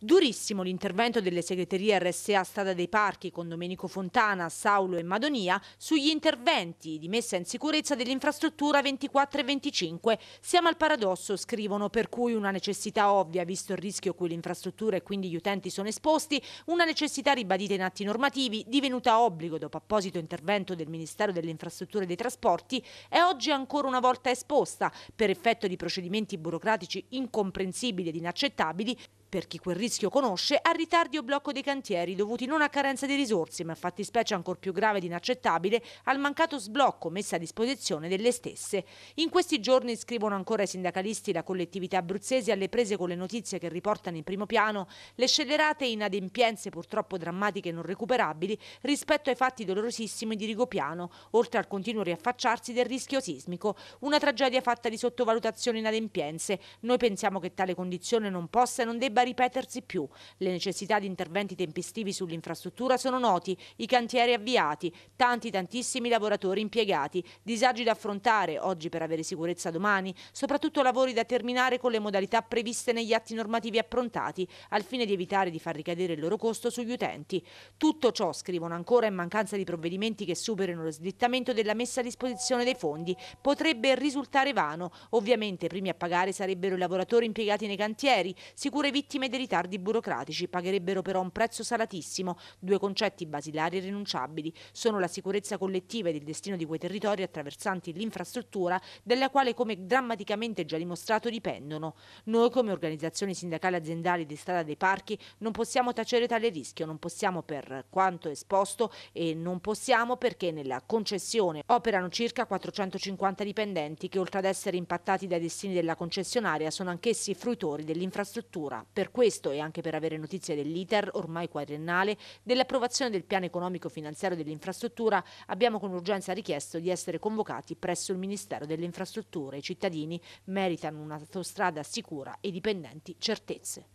Durissimo l'intervento delle segreterie RSA Strada dei Parchi con Domenico Fontana, Saulo e Madonia sugli interventi di messa in sicurezza dell'infrastruttura 24 e 25. Siamo al paradosso, scrivono, per cui una necessità ovvia, visto il rischio a cui l'infrastruttura e quindi gli utenti sono esposti, una necessità ribadita in atti normativi, divenuta obbligo dopo apposito intervento del Ministero delle Infrastrutture e dei Trasporti, è oggi ancora una volta esposta, per effetto di procedimenti burocratici incomprensibili ed inaccettabili, per chi quel rischio conosce, a ritardi o blocco dei cantieri dovuti non a carenza di risorse, ma a fattispecie ancora più grave ed inaccettabile, al mancato sblocco messo a disposizione delle stesse. In questi giorni scrivono ancora i sindacalisti la collettività abruzzese alle prese con le notizie che riportano in primo piano le scellerate inadempienze purtroppo drammatiche e non recuperabili rispetto ai fatti dolorosissimi di Rigopiano, oltre al continuo riaffacciarsi del rischio sismico, una tragedia fatta di sottovalutazioni inadempienze. Noi pensiamo che tale condizione non possa e non debba debba ripetersi più. Le necessità di interventi tempestivi sull'infrastruttura sono noti, i cantieri avviati, tanti tantissimi lavoratori impiegati, disagi da affrontare oggi per avere sicurezza domani, soprattutto lavori da terminare con le modalità previste negli atti normativi approntati, al fine di evitare di far ricadere il loro costo sugli utenti. Tutto ciò, scrivono ancora, in mancanza di provvedimenti che superino lo slittamento della messa a disposizione dei fondi, potrebbe risultare vano. Ovviamente i primi a pagare sarebbero i lavoratori impiegati nei cantieri, sicure vittime vittime dei ritardi burocratici pagherebbero però un prezzo salatissimo. Due concetti basilari e rinunciabili sono la sicurezza collettiva ed il destino di quei territori attraversanti l'infrastruttura, della quale, come drammaticamente già dimostrato, dipendono. Noi, come organizzazioni sindacali aziendali di strada dei parchi, non possiamo tacere tale rischio, non possiamo per quanto esposto e non possiamo perché nella concessione operano circa 450 dipendenti che, oltre ad essere impattati dai destini della concessionaria, sono anch'essi fruitori dell'infrastruttura. Per questo e anche per avere notizie dell'iter, ormai quadriennale, dell'approvazione del piano economico finanziario dell'infrastruttura, abbiamo con urgenza richiesto di essere convocati presso il Ministero delle Infrastrutture. I cittadini meritano un'autostrada sicura e i dipendenti certezze.